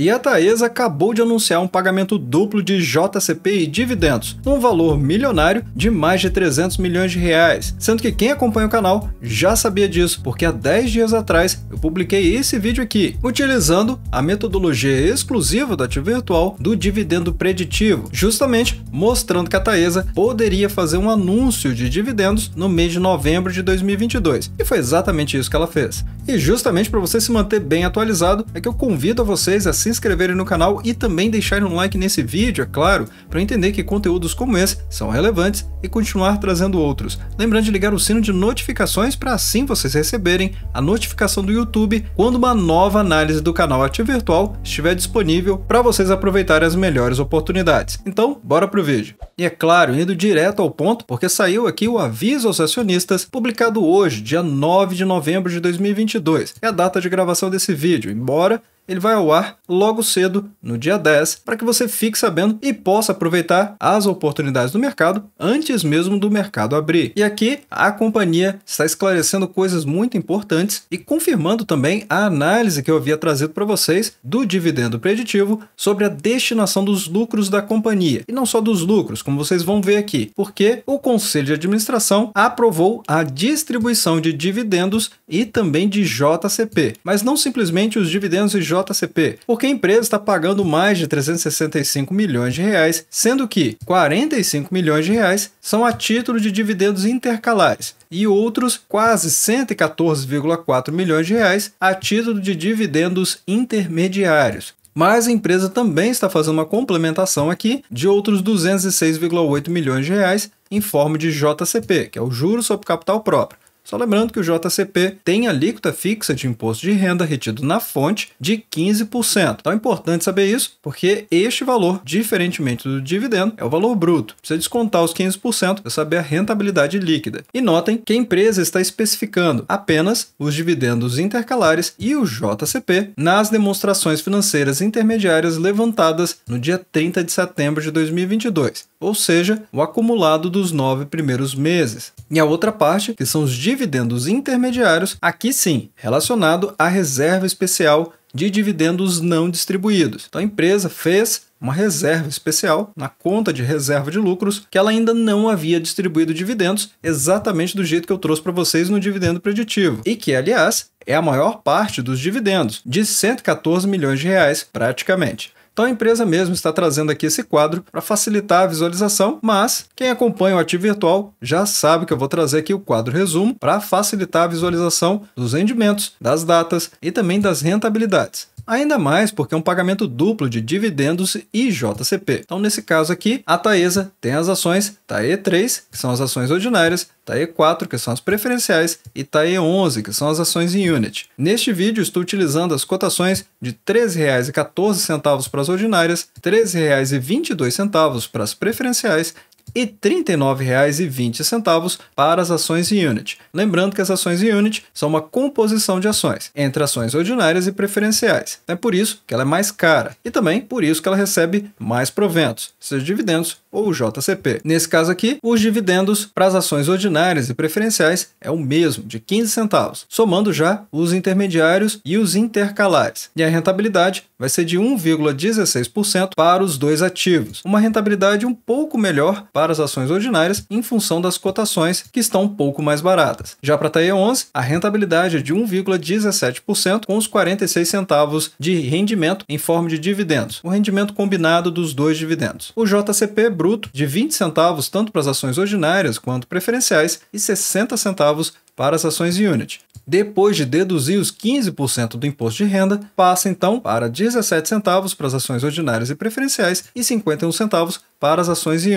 E a Taesa acabou de anunciar um pagamento duplo de JCP e dividendos, num valor milionário de mais de 300 milhões de reais. Sendo que quem acompanha o canal já sabia disso, porque há 10 dias atrás eu publiquei esse vídeo aqui, utilizando a metodologia exclusiva do ativo virtual do dividendo preditivo, justamente mostrando que a Taesa poderia fazer um anúncio de dividendos no mês de novembro de 2022. E foi exatamente isso que ela fez. E justamente para você se manter bem atualizado, é que eu convido a vocês a se se inscreverem no canal e também deixarem um like nesse vídeo, é claro, para entender que conteúdos como esse são relevantes e continuar trazendo outros. Lembrando de ligar o sino de notificações para assim vocês receberem a notificação do YouTube quando uma nova análise do canal Ativo Virtual estiver disponível para vocês aproveitarem as melhores oportunidades. Então, bora pro vídeo. E é claro, indo direto ao ponto, porque saiu aqui o aviso aos acionistas publicado hoje, dia 9 de novembro de 2022. É a data de gravação desse vídeo, embora ele vai ao ar logo cedo, no dia 10, para que você fique sabendo e possa aproveitar as oportunidades do mercado antes mesmo do mercado abrir. E aqui a companhia está esclarecendo coisas muito importantes e confirmando também a análise que eu havia trazido para vocês do dividendo preditivo sobre a destinação dos lucros da companhia. E não só dos lucros, como vocês vão ver aqui, porque o conselho de administração aprovou a distribuição de dividendos e também de JCP, mas não simplesmente os dividendos e JCP, porque a empresa está pagando mais de 365 milhões de reais, sendo que 45 milhões de reais são a título de dividendos intercalares e outros quase 114,4 milhões de reais a título de dividendos intermediários. Mas a empresa também está fazendo uma complementação aqui de outros 206,8 milhões de reais em forma de JCP, que é o juros sobre capital próprio. Só lembrando que o JCP tem alíquota fixa de imposto de renda retido na fonte de 15%. Então é importante saber isso, porque este valor, diferentemente do dividendo, é o valor bruto. Precisa descontar os 15% para é saber a rentabilidade líquida. E notem que a empresa está especificando apenas os dividendos intercalares e o JCP nas demonstrações financeiras intermediárias levantadas no dia 30 de setembro de 2022 ou seja, o acumulado dos nove primeiros meses. E a outra parte, que são os dividendos intermediários, aqui sim, relacionado à reserva especial de dividendos não distribuídos. Então a empresa fez uma reserva especial na conta de reserva de lucros que ela ainda não havia distribuído dividendos, exatamente do jeito que eu trouxe para vocês no dividendo preditivo, e que, aliás, é a maior parte dos dividendos, de 114 milhões de reais praticamente. Então a empresa mesmo está trazendo aqui esse quadro para facilitar a visualização, mas quem acompanha o ativo virtual já sabe que eu vou trazer aqui o quadro resumo para facilitar a visualização dos rendimentos, das datas e também das rentabilidades. Ainda mais porque é um pagamento duplo de dividendos e JCP. Então, nesse caso aqui, a Taesa tem as ações TAE3, tá que são as ações ordinárias, TAE4, tá que são as preferenciais, e TAE11, tá que são as ações em unit. Neste vídeo, estou utilizando as cotações de R$ 13,14 para as ordinárias, R$ 13,22 para as preferenciais e R$ 39,20 para as ações Unit. Lembrando que as ações Unit são uma composição de ações entre ações ordinárias e preferenciais. É por isso que ela é mais cara e também por isso que ela recebe mais proventos, seja dividendos ou JCP. Nesse caso aqui, os dividendos para as ações ordinárias e preferenciais é o mesmo, de 15 centavos, somando já os intermediários e os intercalares. E a rentabilidade vai ser de 1,16% para os dois ativos, uma rentabilidade um pouco melhor para as ações ordinárias em função das cotações que estão um pouco mais baratas. Já para a TAE 11, a rentabilidade é de 1,17% com os 46 centavos de rendimento em forma de dividendos, o rendimento combinado dos dois dividendos. O JCP bruto de 20 centavos tanto para as ações ordinárias quanto preferenciais e 60 centavos para as ações unit. Depois de deduzir os 15% do imposto de renda, passa então para 17 centavos para as ações ordinárias e preferenciais e 51 centavos para as ações em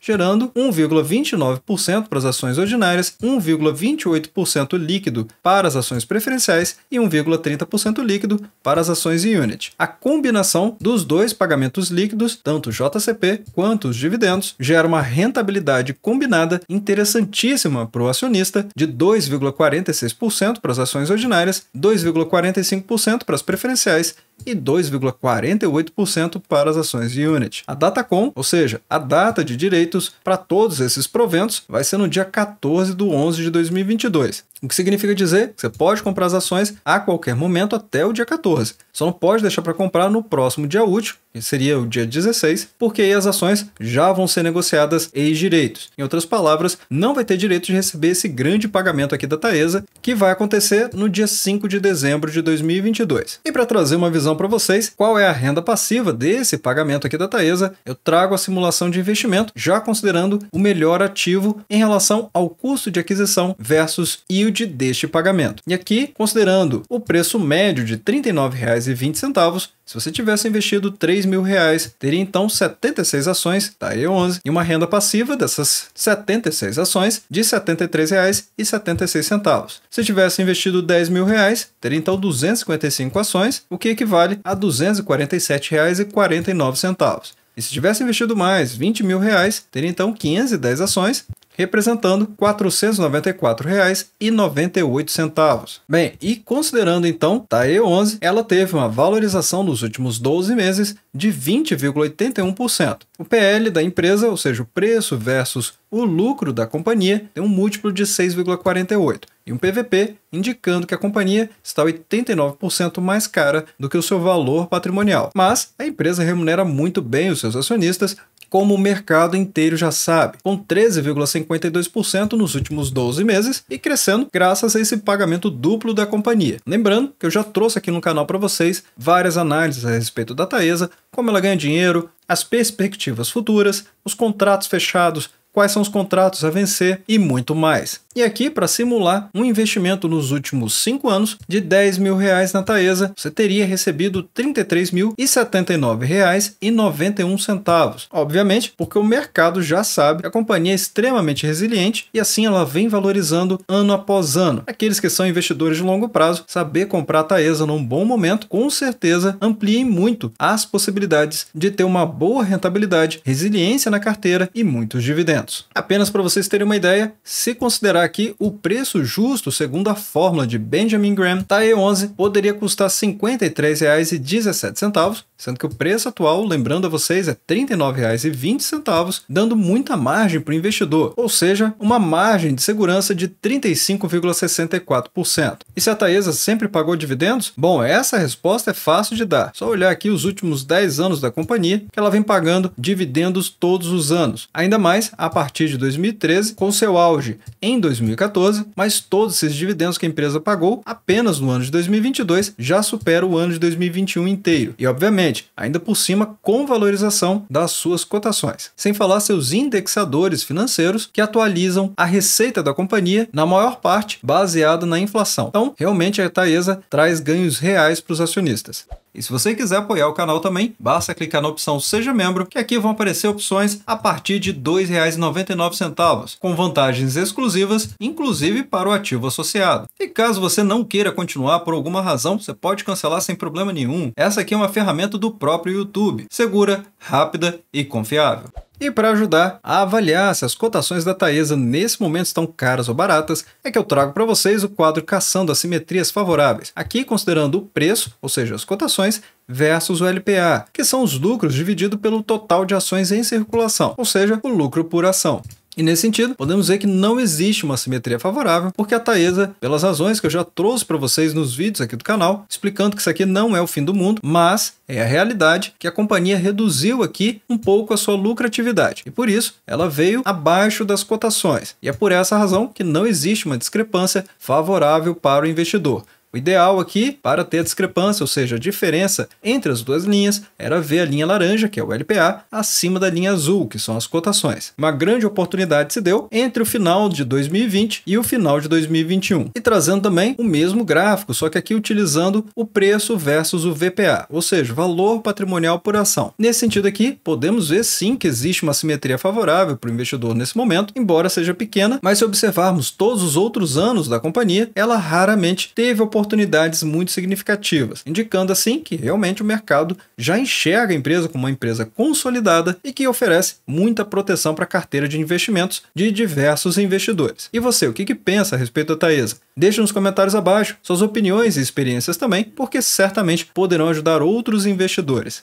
gerando 1,29% para as ações ordinárias, 1,28% líquido para as ações preferenciais e 1,30% líquido para as ações em A combinação dos dois pagamentos líquidos, tanto o JCP quanto os dividendos, gera uma rentabilidade combinada interessantíssima para o acionista de 2,46% para as ações ordinárias, 2,45% para as preferenciais e 2,48% para as ações de Unit. A data com, ou seja, a data de direitos para todos esses proventos, vai ser no dia 14 de 11 de 2022. O que significa dizer que você pode comprar as ações a qualquer momento até o dia 14. Só não pode deixar para comprar no próximo dia útil, que seria o dia 16, porque aí as ações já vão ser negociadas ex direitos. Em outras palavras, não vai ter direito de receber esse grande pagamento aqui da Taesa, que vai acontecer no dia 5 de dezembro de 2022. E para trazer uma visão para vocês, qual é a renda passiva desse pagamento aqui da Taesa, eu trago a simulação de investimento, já considerando o melhor ativo em relação ao custo de aquisição versus yield yield deste pagamento. E aqui, considerando o preço médio de R$ 39,20, se você tivesse investido R$ 3.000, reais, teria então 76 ações da tá E11 e uma renda passiva dessas 76 ações de R$ 73,76. Se tivesse investido R$ 10.000, teria então 255 ações, o que equivale a R$ 247,49. E se tivesse investido mais 20 mil reais, teria então 510 ações, representando R$ 494,98. Bem, e considerando então TAE 11, ela teve uma valorização nos últimos 12 meses de 20,81%. O PL da empresa, ou seja, o preço versus o lucro da companhia, tem um múltiplo de 6,48 e um PVP indicando que a companhia está 89% mais cara do que o seu valor patrimonial. Mas a empresa remunera muito bem os seus acionistas, como o mercado inteiro já sabe, com 13,52% nos últimos 12 meses e crescendo graças a esse pagamento duplo da companhia. Lembrando que eu já trouxe aqui no canal para vocês várias análises a respeito da Taesa, como ela ganha dinheiro, as perspectivas futuras, os contratos fechados, quais são os contratos a vencer e muito mais. E aqui, para simular um investimento nos últimos 5 anos de 10 mil reais na Taesa, você teria recebido R$ 33.079,91. Obviamente, porque o mercado já sabe, a companhia é extremamente resiliente e assim ela vem valorizando ano após ano. Aqueles que são investidores de longo prazo, saber comprar a Taesa num bom momento, com certeza ampliem muito as possibilidades de ter uma boa rentabilidade, resiliência na carteira e muitos dividendos. Apenas para vocês terem uma ideia, se considerar aqui o preço justo segundo a fórmula de Benjamin Graham, Tae 11 poderia custar R$ 53,17 sendo que o preço atual, lembrando a vocês, é R$ 39,20, dando muita margem para o investidor, ou seja, uma margem de segurança de 35,64%. E se a Taesa sempre pagou dividendos? Bom, essa resposta é fácil de dar. Só olhar aqui os últimos 10 anos da companhia, que ela vem pagando dividendos todos os anos. Ainda mais a partir de 2013, com seu auge em 2014, mas todos esses dividendos que a empresa pagou apenas no ano de 2022 já supera o ano de 2021 inteiro. E obviamente ainda por cima com valorização das suas cotações. Sem falar seus indexadores financeiros que atualizam a receita da companhia, na maior parte baseada na inflação. Então, realmente a Taesa traz ganhos reais para os acionistas. E se você quiser apoiar o canal também, basta clicar na opção Seja Membro, que aqui vão aparecer opções a partir de R$ 2,99, com vantagens exclusivas, inclusive para o ativo associado. E caso você não queira continuar por alguma razão, você pode cancelar sem problema nenhum. Essa aqui é uma ferramenta do próprio YouTube, segura, rápida e confiável. E para ajudar a avaliar se as cotações da Taesa nesse momento estão caras ou baratas, é que eu trago para vocês o quadro caçando assimetrias favoráveis, aqui considerando o preço, ou seja, as cotações, versus o LPA, que são os lucros dividido pelo total de ações em circulação, ou seja, o lucro por ação. E nesse sentido, podemos ver que não existe uma simetria favorável, porque a Taesa, pelas razões que eu já trouxe para vocês nos vídeos aqui do canal, explicando que isso aqui não é o fim do mundo, mas é a realidade que a companhia reduziu aqui um pouco a sua lucratividade. E por isso, ela veio abaixo das cotações. E é por essa razão que não existe uma discrepância favorável para o investidor. O ideal aqui, para ter a discrepância, ou seja, a diferença entre as duas linhas, era ver a linha laranja, que é o LPA, acima da linha azul, que são as cotações. Uma grande oportunidade se deu entre o final de 2020 e o final de 2021. E trazendo também o mesmo gráfico, só que aqui utilizando o preço versus o VPA, ou seja, valor patrimonial por ação. Nesse sentido aqui, podemos ver sim que existe uma simetria favorável para o investidor nesse momento, embora seja pequena, mas se observarmos todos os outros anos da companhia, ela raramente teve oportunidade oportunidades muito significativas, indicando assim que realmente o mercado já enxerga a empresa como uma empresa consolidada e que oferece muita proteção para a carteira de investimentos de diversos investidores. E você, o que, que pensa a respeito da Taesa? Deixe nos comentários abaixo suas opiniões e experiências também, porque certamente poderão ajudar outros investidores.